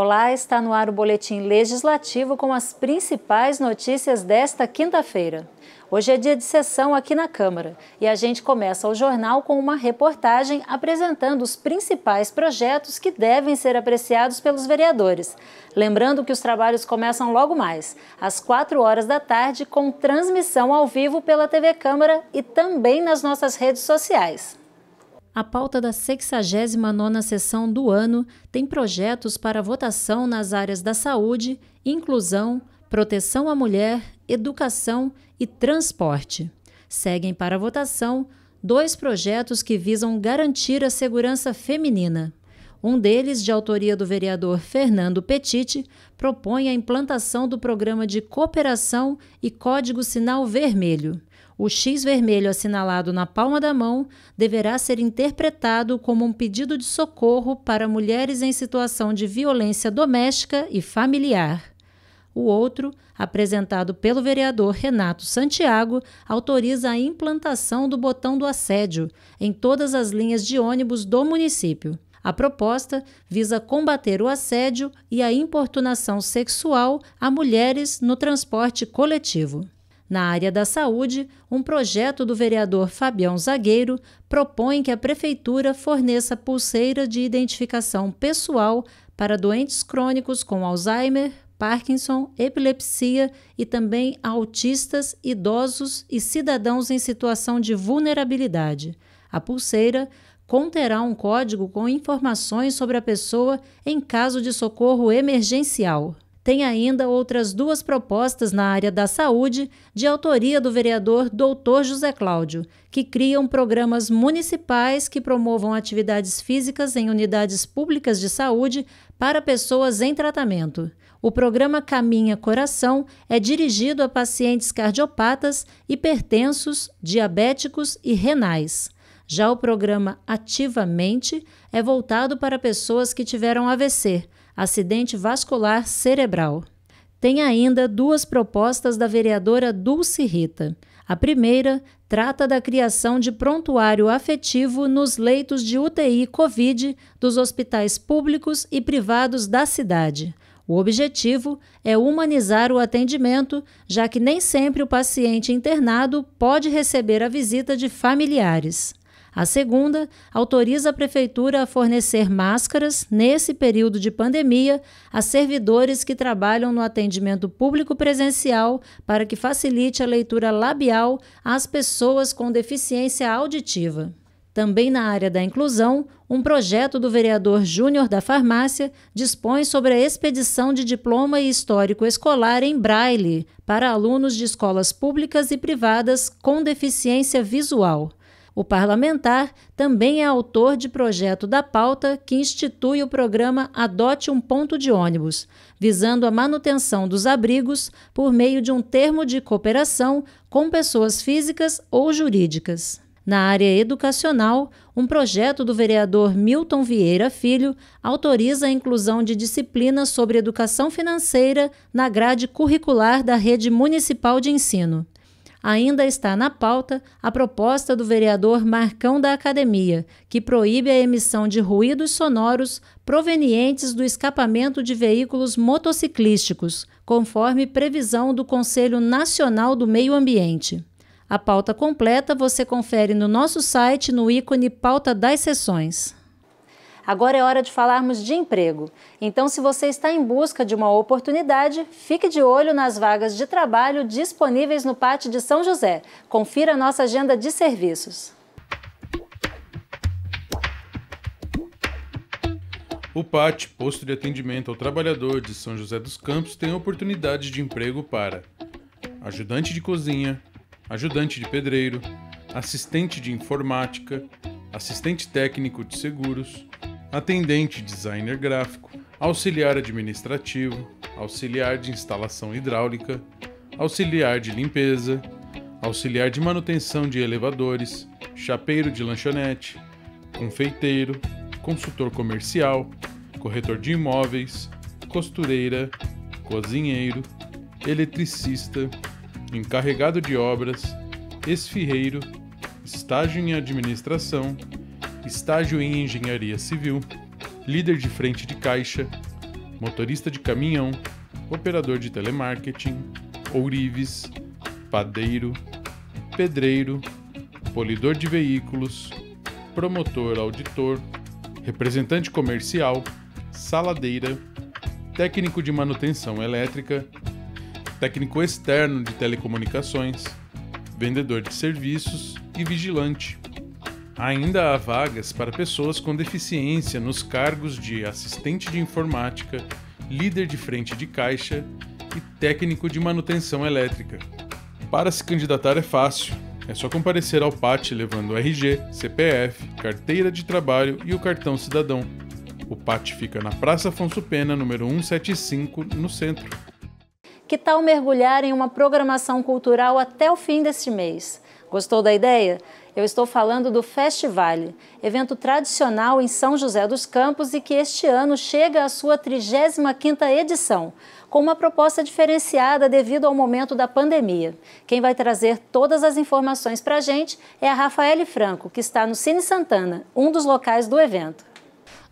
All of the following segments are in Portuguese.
Olá, está no ar o Boletim Legislativo com as principais notícias desta quinta-feira. Hoje é dia de sessão aqui na Câmara e a gente começa o jornal com uma reportagem apresentando os principais projetos que devem ser apreciados pelos vereadores. Lembrando que os trabalhos começam logo mais, às 4 horas da tarde, com transmissão ao vivo pela TV Câmara e também nas nossas redes sociais a pauta da 69ª sessão do ano tem projetos para votação nas áreas da saúde, inclusão, proteção à mulher, educação e transporte. Seguem para votação dois projetos que visam garantir a segurança feminina. Um deles, de autoria do vereador Fernando Petiti, propõe a implantação do programa de cooperação e Código Sinal Vermelho. O X vermelho assinalado na palma da mão deverá ser interpretado como um pedido de socorro para mulheres em situação de violência doméstica e familiar. O outro, apresentado pelo vereador Renato Santiago, autoriza a implantação do botão do assédio em todas as linhas de ônibus do município. A proposta visa combater o assédio e a importunação sexual a mulheres no transporte coletivo. Na área da saúde, um projeto do vereador Fabião Zagueiro propõe que a prefeitura forneça pulseira de identificação pessoal para doentes crônicos com Alzheimer, Parkinson, epilepsia e também autistas, idosos e cidadãos em situação de vulnerabilidade. A pulseira conterá um código com informações sobre a pessoa em caso de socorro emergencial. Tem ainda outras duas propostas na área da saúde, de autoria do vereador Dr. José Cláudio, que criam programas municipais que promovam atividades físicas em unidades públicas de saúde para pessoas em tratamento. O programa Caminha Coração é dirigido a pacientes cardiopatas, hipertensos, diabéticos e renais. Já o programa Ativamente é voltado para pessoas que tiveram AVC acidente vascular cerebral. Tem ainda duas propostas da vereadora Dulce Rita. A primeira trata da criação de prontuário afetivo nos leitos de UTI Covid dos hospitais públicos e privados da cidade. O objetivo é humanizar o atendimento, já que nem sempre o paciente internado pode receber a visita de familiares. A segunda autoriza a Prefeitura a fornecer máscaras, nesse período de pandemia, a servidores que trabalham no atendimento público presencial para que facilite a leitura labial às pessoas com deficiência auditiva. Também na área da inclusão, um projeto do vereador Júnior da Farmácia dispõe sobre a expedição de diploma e histórico escolar em braille para alunos de escolas públicas e privadas com deficiência visual. O parlamentar também é autor de projeto da pauta que institui o programa Adote um Ponto de Ônibus, visando a manutenção dos abrigos por meio de um termo de cooperação com pessoas físicas ou jurídicas. Na área educacional, um projeto do vereador Milton Vieira Filho autoriza a inclusão de disciplinas sobre educação financeira na grade curricular da rede municipal de ensino ainda está na pauta a proposta do vereador Marcão da Academia, que proíbe a emissão de ruídos sonoros provenientes do escapamento de veículos motociclísticos, conforme previsão do Conselho Nacional do Meio Ambiente. A pauta completa você confere no nosso site no ícone Pauta das Sessões. Agora é hora de falarmos de emprego. Então, se você está em busca de uma oportunidade, fique de olho nas vagas de trabalho disponíveis no Pátio de São José. Confira nossa agenda de serviços. O PAT, Posto de Atendimento ao Trabalhador de São José dos Campos, tem oportunidades de emprego para ajudante de cozinha, ajudante de pedreiro, assistente de informática, assistente técnico de seguros, atendente designer gráfico, auxiliar administrativo, auxiliar de instalação hidráulica, auxiliar de limpeza, auxiliar de manutenção de elevadores, chapeiro de lanchonete, confeiteiro, consultor comercial, corretor de imóveis, costureira, cozinheiro, eletricista, encarregado de obras, esfirreiro, estágio em administração, estágio em engenharia civil, líder de frente de caixa, motorista de caminhão, operador de telemarketing, ourives, padeiro, pedreiro, polidor de veículos, promotor auditor, representante comercial, saladeira, técnico de manutenção elétrica, técnico externo de telecomunicações, vendedor de serviços e vigilante. Ainda há vagas para pessoas com deficiência nos cargos de assistente de informática, líder de frente de caixa e técnico de manutenção elétrica. Para se candidatar é fácil. É só comparecer ao PAT levando RG, CPF, carteira de trabalho e o cartão cidadão. O PAT fica na Praça Afonso Pena, número 175, no centro. Que tal mergulhar em uma programação cultural até o fim deste mês? Gostou da ideia? Eu estou falando do Festival, evento tradicional em São José dos Campos e que este ano chega à sua 35ª edição, com uma proposta diferenciada devido ao momento da pandemia. Quem vai trazer todas as informações para a gente é a Rafaele Franco, que está no Cine Santana, um dos locais do evento.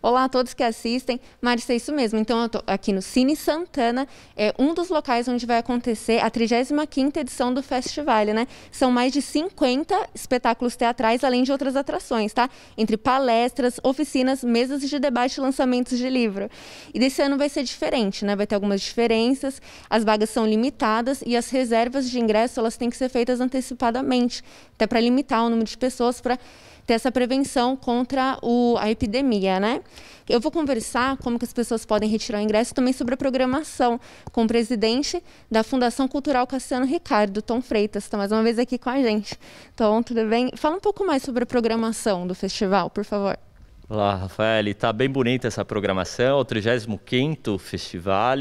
Olá a todos que assistem. Marcia, é isso mesmo. Então, eu estou aqui no Cine Santana, é um dos locais onde vai acontecer a 35ª edição do festival, né? São mais de 50 espetáculos teatrais, além de outras atrações, tá? Entre palestras, oficinas, mesas de debate e lançamentos de livro. E desse ano vai ser diferente, né? Vai ter algumas diferenças, as vagas são limitadas e as reservas de ingresso, elas têm que ser feitas antecipadamente, até para limitar o número de pessoas, para ter essa prevenção contra o, a epidemia, né? Eu vou conversar como que as pessoas podem retirar o ingresso também sobre a programação com o presidente da Fundação Cultural Cassiano Ricardo, Tom Freitas, está mais uma vez aqui com a gente. Tom, tudo bem? Fala um pouco mais sobre a programação do festival, por favor. Olá, Rafael. Está bem bonita essa programação, é o 35º Festival.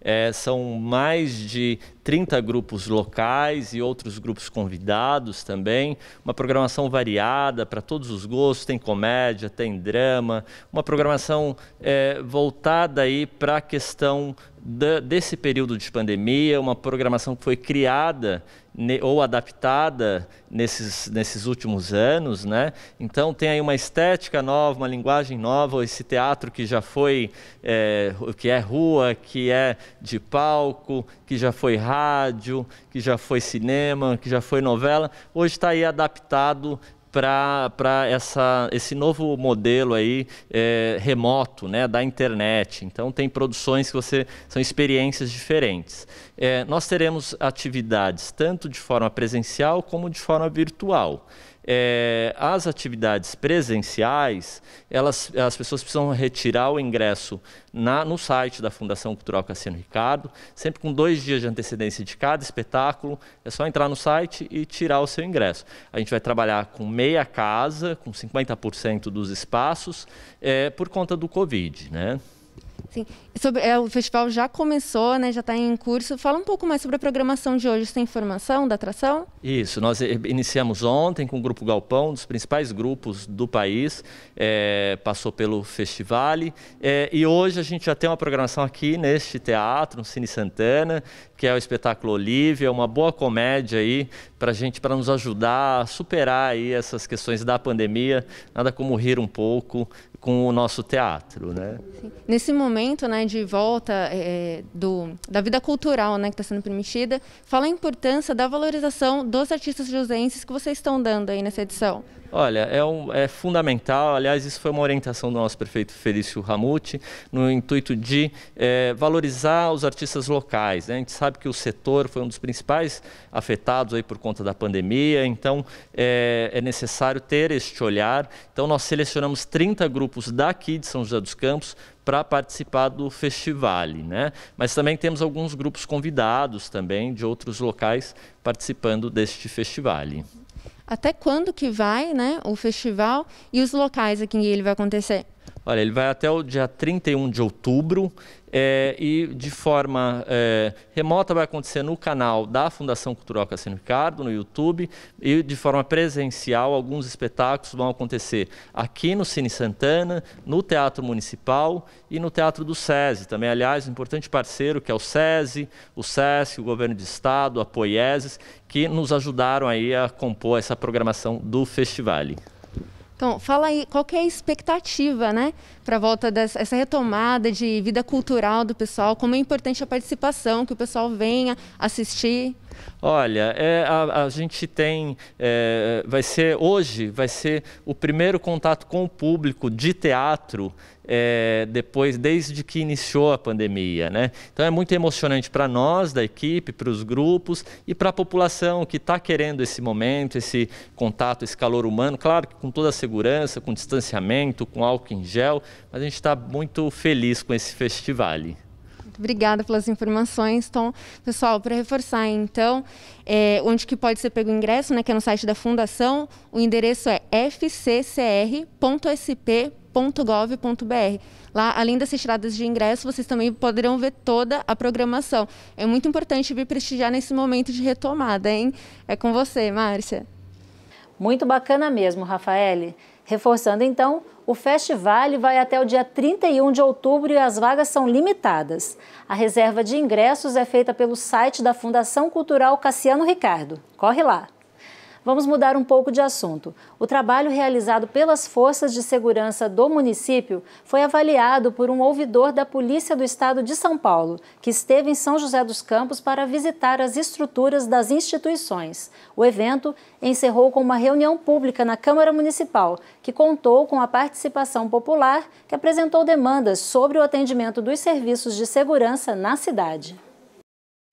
É, são mais de 30 grupos locais e outros grupos convidados também. Uma programação variada para todos os gostos, tem comédia, tem drama. Uma programação é, voltada aí para a questão da, desse período de pandemia, uma programação que foi criada ne, ou adaptada nesses, nesses últimos anos. Né? Então, tem aí uma estética nova, uma linguagem nova, esse teatro que já foi, é, que é rua, que é de palco, que já foi rádio, que já foi cinema, que já foi novela, hoje está aí adaptado para esse novo modelo aí é, remoto né, da internet. Então tem produções que você são experiências diferentes. É, nós teremos atividades tanto de forma presencial como de forma virtual é, as atividades presenciais, elas, as pessoas precisam retirar o ingresso na, no site da Fundação Cultural Cassiano Ricardo, sempre com dois dias de antecedência de cada espetáculo. É só entrar no site e tirar o seu ingresso. A gente vai trabalhar com meia casa, com 50% dos espaços, é, por conta do Covid. Né? Sim. Sobre, é, o festival já começou, né, já está em curso. Fala um pouco mais sobre a programação de hoje. Você tem informação da atração? Isso. Nós iniciamos ontem com o Grupo Galpão, um dos principais grupos do país. É, passou pelo festival. É, e hoje a gente já tem uma programação aqui neste teatro, no Cine Santana, que é o espetáculo Olivia, é uma boa comédia aí para gente, para nos ajudar a superar aí essas questões da pandemia. Nada como rir um pouco, com o nosso teatro, né? Sim. Nesse momento, né, de volta é, é do, da vida cultural, né, que está sendo permitida, fala a importância da valorização dos artistas josenses que vocês estão dando aí nessa edição. Olha, é, um, é fundamental, aliás, isso foi uma orientação do nosso prefeito Felício Ramute, no intuito de é, valorizar os artistas locais. Né? A gente sabe que o setor foi um dos principais afetados aí por conta da pandemia, então é, é necessário ter este olhar. Então, nós selecionamos 30 grupos grupos daqui de São José dos Campos para participar do festival, né? Mas também temos alguns grupos convidados também de outros locais participando deste festival. Até quando que vai, né, o festival e os locais aqui em que ele vai acontecer? Olha, ele vai até o dia 31 de outubro é, e de forma é, remota vai acontecer no canal da Fundação Cultural Cassino Ricardo, no YouTube, e de forma presencial alguns espetáculos vão acontecer aqui no Cine Santana, no Teatro Municipal e no Teatro do SESI também. Aliás, um importante parceiro que é o SESI, o SESC, o Governo de Estado, a Poieses, que nos ajudaram aí a compor essa programação do festival. Então, fala aí, qual que é a expectativa, né, para a volta dessa retomada de vida cultural do pessoal? Como é importante a participação, que o pessoal venha assistir? Olha, é, a, a, gente tem, é, vai ser hoje, vai ser o primeiro contato com o público de teatro é, depois, desde que iniciou a pandemia, né? Então é muito emocionante para nós, da equipe, para os grupos e para a população que está querendo esse momento, esse contato, esse calor humano. Claro que com toda a segurança, com distanciamento, com álcool em gel, mas a gente está muito feliz com esse festival. Obrigada pelas informações, Tom. Então, pessoal, para reforçar, então, é, onde que pode ser pego o ingresso, né, que é no site da Fundação, o endereço é fccr.sp.gov.br. Lá, além das retiradas de ingresso, vocês também poderão ver toda a programação. É muito importante vir prestigiar nesse momento de retomada, hein? É com você, Márcia. Muito bacana mesmo, Rafael. Reforçando então, o festival vai até o dia 31 de outubro e as vagas são limitadas. A reserva de ingressos é feita pelo site da Fundação Cultural Cassiano Ricardo. Corre lá! Vamos mudar um pouco de assunto. O trabalho realizado pelas forças de segurança do município foi avaliado por um ouvidor da Polícia do Estado de São Paulo, que esteve em São José dos Campos para visitar as estruturas das instituições. O evento encerrou com uma reunião pública na Câmara Municipal, que contou com a participação popular, que apresentou demandas sobre o atendimento dos serviços de segurança na cidade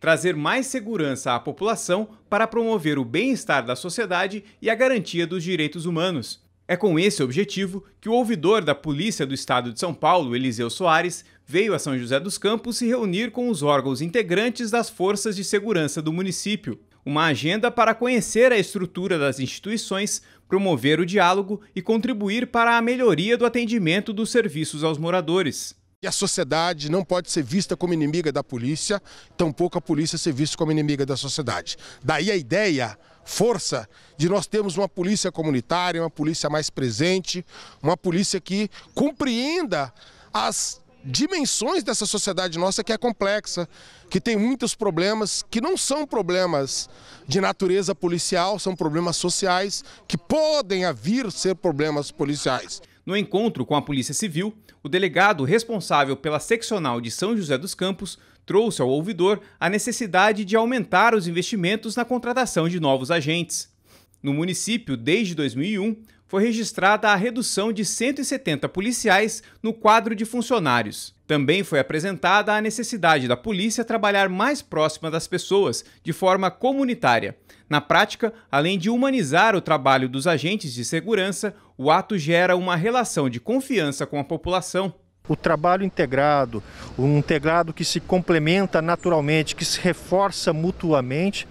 trazer mais segurança à população para promover o bem-estar da sociedade e a garantia dos direitos humanos. É com esse objetivo que o ouvidor da Polícia do Estado de São Paulo, Eliseu Soares, veio a São José dos Campos se reunir com os órgãos integrantes das forças de segurança do município. Uma agenda para conhecer a estrutura das instituições, promover o diálogo e contribuir para a melhoria do atendimento dos serviços aos moradores. E a sociedade não pode ser vista como inimiga da polícia, tampouco a polícia ser vista como inimiga da sociedade. Daí a ideia, força, de nós termos uma polícia comunitária, uma polícia mais presente, uma polícia que compreenda as dimensões dessa sociedade nossa que é complexa, que tem muitos problemas, que não são problemas de natureza policial, são problemas sociais que podem vir ser problemas policiais. No encontro com a Polícia Civil, o delegado responsável pela seccional de São José dos Campos trouxe ao ouvidor a necessidade de aumentar os investimentos na contratação de novos agentes. No município, desde 2001, foi registrada a redução de 170 policiais no quadro de funcionários. Também foi apresentada a necessidade da polícia trabalhar mais próxima das pessoas, de forma comunitária. Na prática, além de humanizar o trabalho dos agentes de segurança, o ato gera uma relação de confiança com a população o trabalho integrado, um integrado que se complementa naturalmente, que se reforça mutuamente,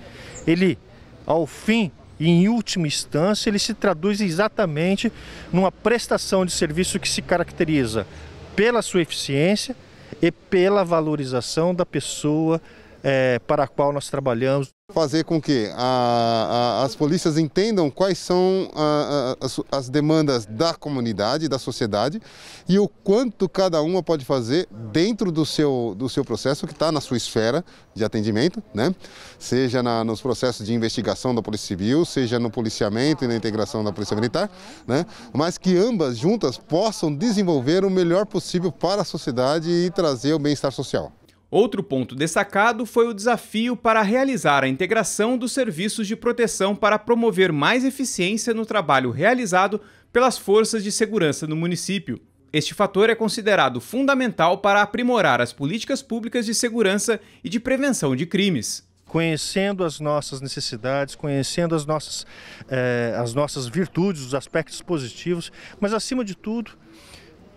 ele, ao fim e em última instância, ele se traduz exatamente numa prestação de serviço que se caracteriza pela sua eficiência e pela valorização da pessoa é, para a qual nós trabalhamos. Fazer com que a, a, as polícias entendam quais são a, as, as demandas da comunidade, da sociedade e o quanto cada uma pode fazer dentro do seu, do seu processo, que está na sua esfera de atendimento, né? seja na, nos processos de investigação da Polícia Civil, seja no policiamento e na integração da Polícia Militar, né? mas que ambas juntas possam desenvolver o melhor possível para a sociedade e trazer o bem-estar social. Outro ponto destacado foi o desafio para realizar a integração dos serviços de proteção para promover mais eficiência no trabalho realizado pelas forças de segurança no município. Este fator é considerado fundamental para aprimorar as políticas públicas de segurança e de prevenção de crimes conhecendo as nossas necessidades, conhecendo as nossas, eh, as nossas virtudes, os aspectos positivos, mas acima de tudo,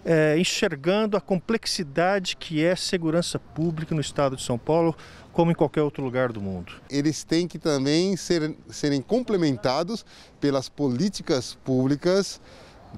é, enxergando a complexidade que é segurança pública no estado de São Paulo, como em qualquer outro lugar do mundo. Eles têm que também ser, serem complementados pelas políticas públicas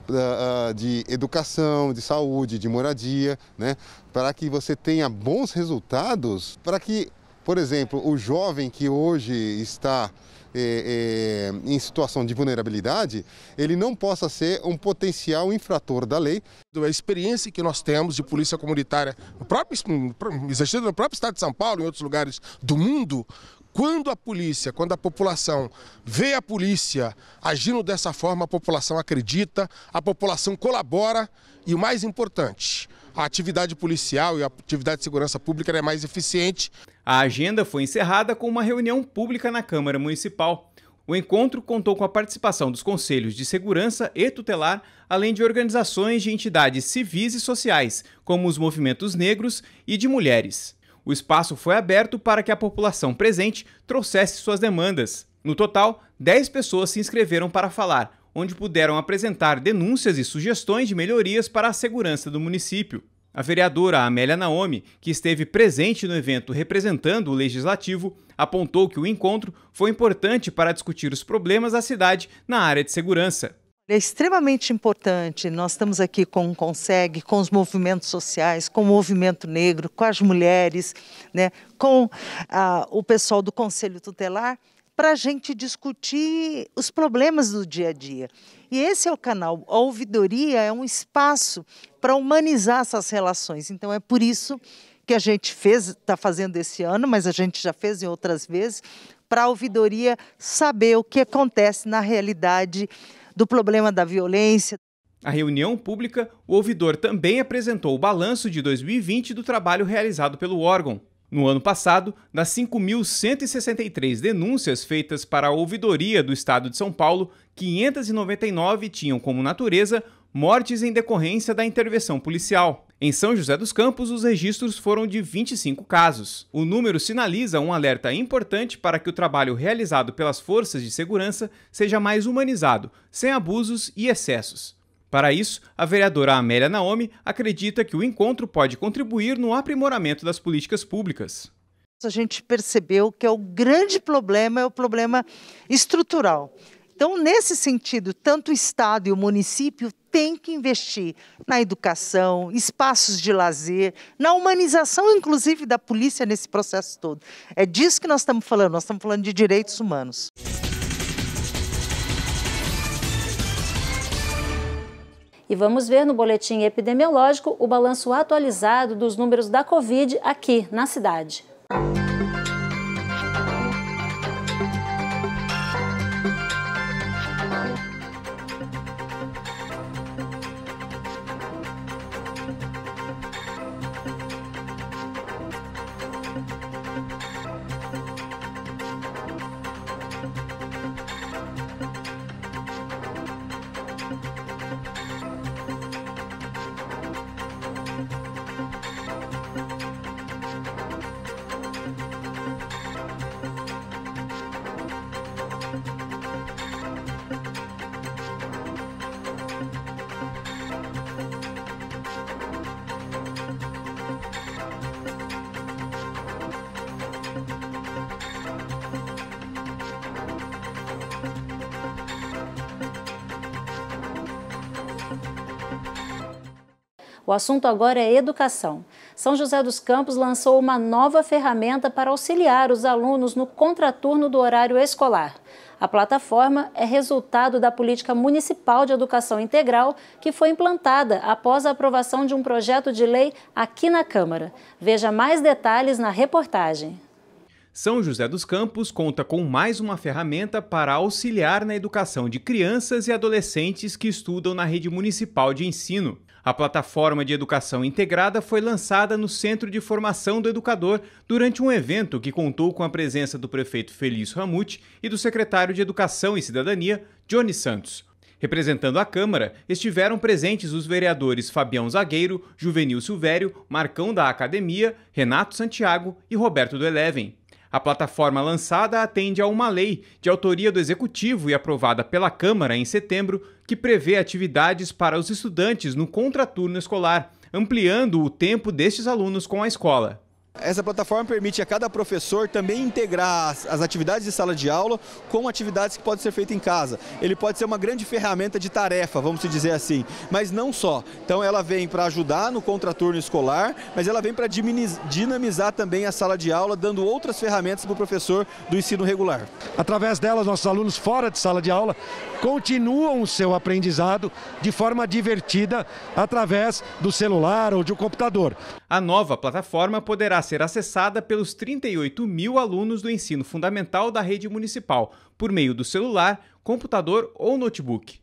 ah, ah, de educação, de saúde, de moradia, né? para que você tenha bons resultados, para que, por exemplo, o jovem que hoje está é, é, em situação de vulnerabilidade, ele não possa ser um potencial infrator da lei. É a experiência que nós temos de polícia comunitária, no próprio, exercida no próprio estado de São Paulo, em outros lugares do mundo, quando a polícia, quando a população vê a polícia agindo dessa forma, a população acredita, a população colabora e o mais importante, a atividade policial e a atividade de segurança pública é mais eficiente. A agenda foi encerrada com uma reunião pública na Câmara Municipal. O encontro contou com a participação dos conselhos de segurança e tutelar, além de organizações de entidades civis e sociais, como os movimentos negros e de mulheres. O espaço foi aberto para que a população presente trouxesse suas demandas. No total, 10 pessoas se inscreveram para falar, onde puderam apresentar denúncias e sugestões de melhorias para a segurança do município. A vereadora Amélia Naomi, que esteve presente no evento representando o legislativo, apontou que o encontro foi importante para discutir os problemas da cidade na área de segurança. É extremamente importante. Nós estamos aqui com o Consegue, com os movimentos sociais, com o movimento negro, com as mulheres, né, com ah, o pessoal do Conselho Tutelar para a gente discutir os problemas do dia a dia. E esse é o canal. A ouvidoria é um espaço para humanizar essas relações. Então, é por isso que a gente fez, está fazendo esse ano, mas a gente já fez em outras vezes, para a ouvidoria saber o que acontece na realidade do problema da violência. Na reunião pública, o ouvidor também apresentou o balanço de 2020 do trabalho realizado pelo órgão. No ano passado, das 5.163 denúncias feitas para a ouvidoria do Estado de São Paulo, 599 tinham como natureza mortes em decorrência da intervenção policial. Em São José dos Campos, os registros foram de 25 casos. O número sinaliza um alerta importante para que o trabalho realizado pelas forças de segurança seja mais humanizado, sem abusos e excessos. Para isso, a vereadora Amélia Naomi acredita que o encontro pode contribuir no aprimoramento das políticas públicas. A gente percebeu que é o grande problema é o problema estrutural. Então, nesse sentido, tanto o Estado e o município têm que investir na educação, espaços de lazer, na humanização, inclusive, da polícia nesse processo todo. É disso que nós estamos falando, nós estamos falando de direitos humanos. E vamos ver no boletim epidemiológico o balanço atualizado dos números da Covid aqui na cidade. O assunto agora é educação. São José dos Campos lançou uma nova ferramenta para auxiliar os alunos no contraturno do horário escolar. A plataforma é resultado da política municipal de educação integral que foi implantada após a aprovação de um projeto de lei aqui na Câmara. Veja mais detalhes na reportagem. São José dos Campos conta com mais uma ferramenta para auxiliar na educação de crianças e adolescentes que estudam na rede municipal de ensino. A plataforma de educação integrada foi lançada no Centro de Formação do Educador durante um evento que contou com a presença do prefeito Felício Ramute e do secretário de Educação e Cidadania, Johnny Santos. Representando a Câmara, estiveram presentes os vereadores Fabião Zagueiro, Juvenil Silvério, Marcão da Academia, Renato Santiago e Roberto do Eleven. A plataforma lançada atende a uma lei de autoria do Executivo e aprovada pela Câmara em setembro que prevê atividades para os estudantes no contraturno escolar, ampliando o tempo destes alunos com a escola. Essa plataforma permite a cada professor também integrar as atividades de sala de aula com atividades que podem ser feitas em casa. Ele pode ser uma grande ferramenta de tarefa, vamos dizer assim, mas não só. Então ela vem para ajudar no contraturno escolar, mas ela vem para dinamizar também a sala de aula, dando outras ferramentas para o professor do ensino regular. Através dela, nossos alunos fora de sala de aula continuam o seu aprendizado de forma divertida através do celular ou de um computador. A nova plataforma poderá ser acessada pelos 38 mil alunos do ensino fundamental da rede municipal, por meio do celular, computador ou notebook.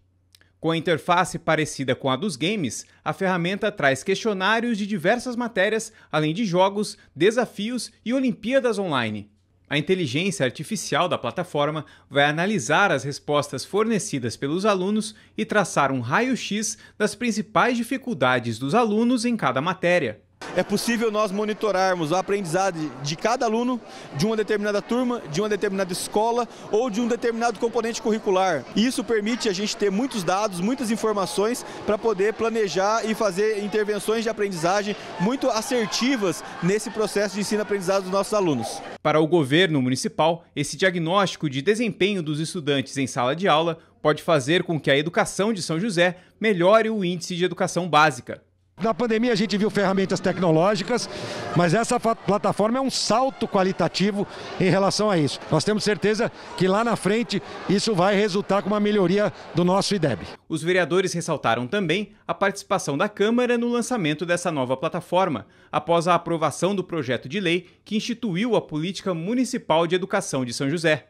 Com a interface parecida com a dos games, a ferramenta traz questionários de diversas matérias, além de jogos, desafios e Olimpíadas online. A inteligência artificial da plataforma vai analisar as respostas fornecidas pelos alunos e traçar um raio-x das principais dificuldades dos alunos em cada matéria. É possível nós monitorarmos a aprendizagem de cada aluno de uma determinada turma, de uma determinada escola ou de um determinado componente curricular. E isso permite a gente ter muitos dados, muitas informações para poder planejar e fazer intervenções de aprendizagem muito assertivas nesse processo de ensino-aprendizagem dos nossos alunos. Para o governo municipal, esse diagnóstico de desempenho dos estudantes em sala de aula pode fazer com que a educação de São José melhore o índice de educação básica. Na pandemia a gente viu ferramentas tecnológicas, mas essa plataforma é um salto qualitativo em relação a isso. Nós temos certeza que lá na frente isso vai resultar com uma melhoria do nosso IDEB. Os vereadores ressaltaram também a participação da Câmara no lançamento dessa nova plataforma, após a aprovação do projeto de lei que instituiu a Política Municipal de Educação de São José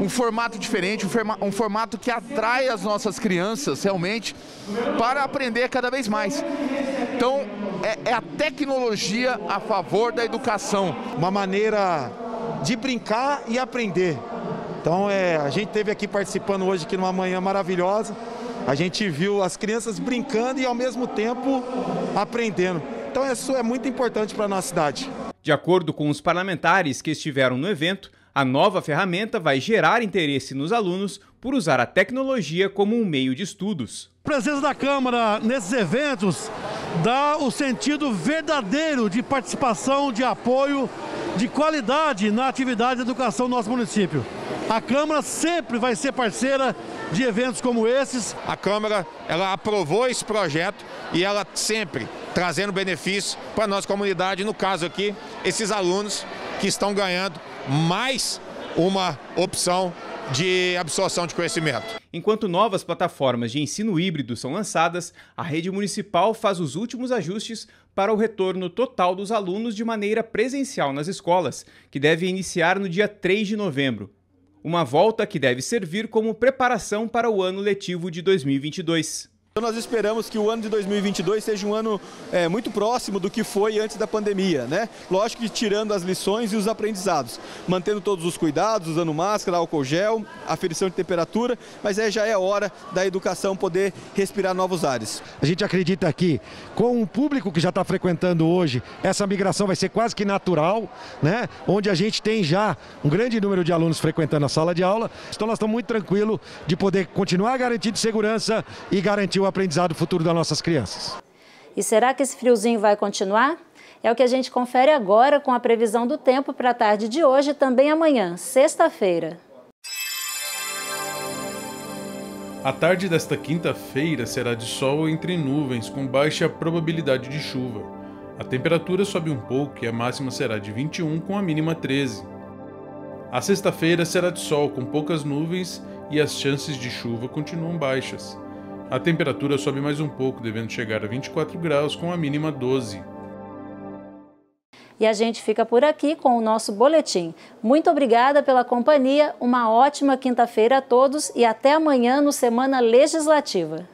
um formato diferente, um formato que atrai as nossas crianças realmente para aprender cada vez mais. Então, é, é a tecnologia a favor da educação. Uma maneira de brincar e aprender. Então, é, a gente teve aqui participando hoje aqui numa manhã maravilhosa. A gente viu as crianças brincando e ao mesmo tempo aprendendo. Então, isso é muito importante para a nossa cidade. De acordo com os parlamentares que estiveram no evento, a nova ferramenta vai gerar interesse nos alunos por usar a tecnologia como um meio de estudos. A presença da Câmara nesses eventos dá o sentido verdadeiro de participação, de apoio, de qualidade na atividade de educação do nosso município. A Câmara sempre vai ser parceira de eventos como esses. A Câmara, ela aprovou esse projeto e ela sempre trazendo benefício para a nossa comunidade, no caso aqui, esses alunos que estão ganhando mais uma opção de absorção de conhecimento. Enquanto novas plataformas de ensino híbrido são lançadas, a rede municipal faz os últimos ajustes para o retorno total dos alunos de maneira presencial nas escolas, que deve iniciar no dia 3 de novembro. Uma volta que deve servir como preparação para o ano letivo de 2022. Então nós esperamos que o ano de 2022 seja um ano é, muito próximo do que foi antes da pandemia, né? Lógico que tirando as lições e os aprendizados, mantendo todos os cuidados, usando máscara, álcool gel, aferição de temperatura, mas é, já é hora da educação poder respirar novos ares. A gente acredita que com o público que já está frequentando hoje, essa migração vai ser quase que natural, né? Onde a gente tem já um grande número de alunos frequentando a sala de aula, então nós estamos muito tranquilos de poder continuar garantindo segurança e garantir o aprendizado futuro das nossas crianças. E será que esse friozinho vai continuar? É o que a gente confere agora com a previsão do tempo para a tarde de hoje e também amanhã, sexta-feira. A tarde desta quinta-feira será de sol entre nuvens, com baixa probabilidade de chuva. A temperatura sobe um pouco e a máxima será de 21 com a mínima 13. A sexta-feira será de sol com poucas nuvens e as chances de chuva continuam baixas. A temperatura sobe mais um pouco, devendo chegar a 24 graus, com a mínima 12. E a gente fica por aqui com o nosso boletim. Muito obrigada pela companhia, uma ótima quinta-feira a todos e até amanhã no Semana Legislativa.